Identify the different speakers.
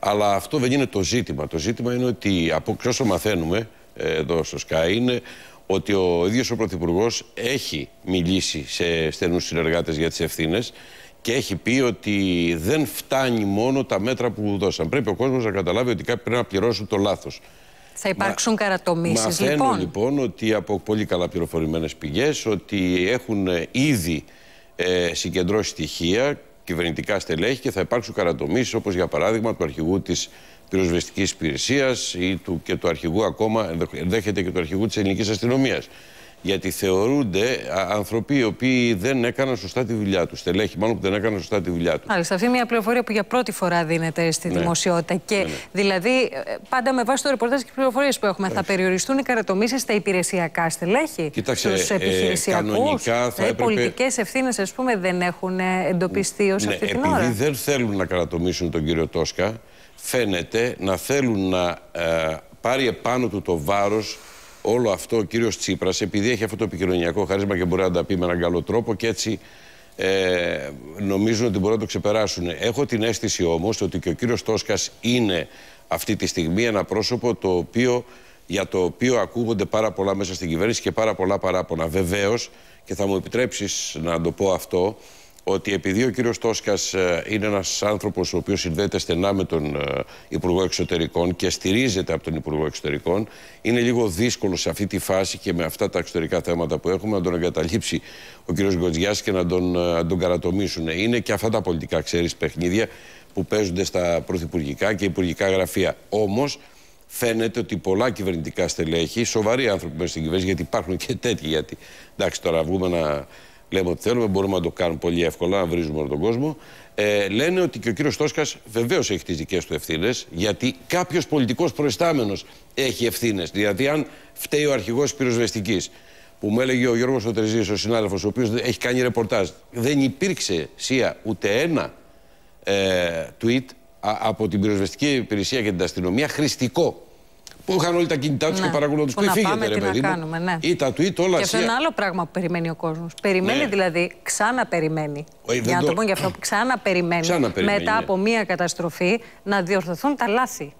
Speaker 1: Αλλά αυτό δεν είναι το ζήτημα. Το ζήτημα είναι ότι από όσο μαθαίνουμε ε, εδώ στο ΣΚΑ είναι ότι ο ίδιος ο Πρωθυπουργός έχει μιλήσει σε στενούς συνεργάτες για τις ευθύνες και έχει πει ότι δεν φτάνει μόνο τα μέτρα που δώσαν. Πρέπει ο κόσμος να καταλάβει ότι κάποιοι πρέπει να πληρώσουν το λάθος.
Speaker 2: Θα υπάρξουν καρατομήσει, λοιπόν. Μαθαίνω
Speaker 1: λοιπόν ότι από πολύ καλά πληροφορημένες πηγές ότι έχουν ε, ήδη ε, συγκεντρώσει στοιχεία κυβερνητικά στελέχη και θα υπάρξουν καρατομήσεις όπως για παράδειγμα του αρχηγού της πυροσβεστικής υπηρεσίας ή του, και του αρχηγού ακόμα, ενδέχεται και του αρχηγού της ελληνικής αστυνομίας γιατί θεωρούνται άνθρωποι οι οποίοι δεν έκαναν σωστά τη δουλειά τους. Στελέχοι, μάλλον που δεν έκαναν σωστά τη δουλειά τους.
Speaker 2: Μάλιστα, αυτή είναι μια πληροφορία που για πρώτη φορά δίνεται στη ναι. δημοσιότητα. Και ναι, ναι. δηλαδή, ε, πάντα με βάση το ρεπορτάζ και τι πληροφορίες που έχουμε, θα περιοριστούν οι καρατομήσεις στα υπηρεσιακά στελέχη, στου επιχειρησιακού. Ε, ε κανονικά θα ε, πολιτικές ευθύνες, ας πούμε, δεν έχουν εντοπιστεί ως ναι, αυτή την επειδή ώρα. Επειδή
Speaker 1: δεν θέλουν να καρατομήσουν τον κύριο Τόσκα, φαίνεται να θέλουν να πάρει επάνω του το βάρος όλο αυτό ο κύριος Τσίπρας, επειδή έχει αυτό το επικοινωνιακό χαρίσμα και μπορεί να τα πει με έναν καλό τρόπο και έτσι ε, νομίζουν ότι μπορούν να το ξεπεράσουν. Έχω την αίσθηση όμως ότι και ο κύριος Τόσκας είναι αυτή τη στιγμή ένα πρόσωπο το οποίο, για το οποίο ακούγονται πάρα πολλά μέσα στην κυβέρνηση και πάρα πολλά παράπονα. Βεβαίως, και θα μου επιτρέψεις να το πω αυτό, ότι επειδή ο κύριος Τόσκας ε, είναι ένας άνθρωπος ο οποίος συνδέεται στενά με τον ε, Υπουργό Εξωτερικών και στηρίζεται από τον Υπουργό Εξωτερικών, είναι λίγο δύσκολο σε αυτή τη φάση και με αυτά τα εξωτερικά θέματα που έχουμε να τον εγκαταλείψει ο κύριος Γκοτζιάς και να τον, ε, να τον καρατομήσουν. Είναι και αυτά τα πολιτικά, ξέρεις, παιχνίδια που παίζονται στα πρωθυπουργικά και υπουργικά γραφεία. Όμως, φαίνεται ότι πολλά κυβερνητικά στελέχη, σοβαροί άνθρωποι μέσα στην κυβέρνηση, γιατί υπάρχουν και τέτοιοι, γιατί εντάξει τώρα βγούμε να λέμε ότι θέλουμε, μπορούμε να το κάνουμε πολύ εύκολα, να βρίζουμε όλο τον κόσμο. Ε, λένε ότι και ο κύριος Τόσκας βεβαίως έχει τις δικές του ευθύνες, γιατί κάποιος πολιτικός προϊστάμενος έχει ευθύνες. Δηλαδή, αν φταίει ο αρχηγός πυροσβεστικής, που μου έλεγε ο Γιώργος Οτρεζή, ο συνάδελφος, ο οποίος έχει κάνει ρεπορτάζ, δεν υπήρξε σία ούτε ένα ε, tweet από την πυροσβεστική υπηρεσία και την αστυνομία χρηστικό που είχαν όλοι τα κινητά τους και ναι. παρακολουθούν. Πού φύγετε, πάμε, τι να Κάνουμε, ναι. Ή τα tweet, όλα Και αυτό είναι άλλο
Speaker 2: πράγμα που περιμένει ο κόσμος. Περιμένει ναι. δηλαδή, ξαναπεριμένει. Όχι, ε, για να το, πω και αυτό, ξαναπεριμένει μετά ναι. από μία καταστροφή να διορθωθούν τα λάθη.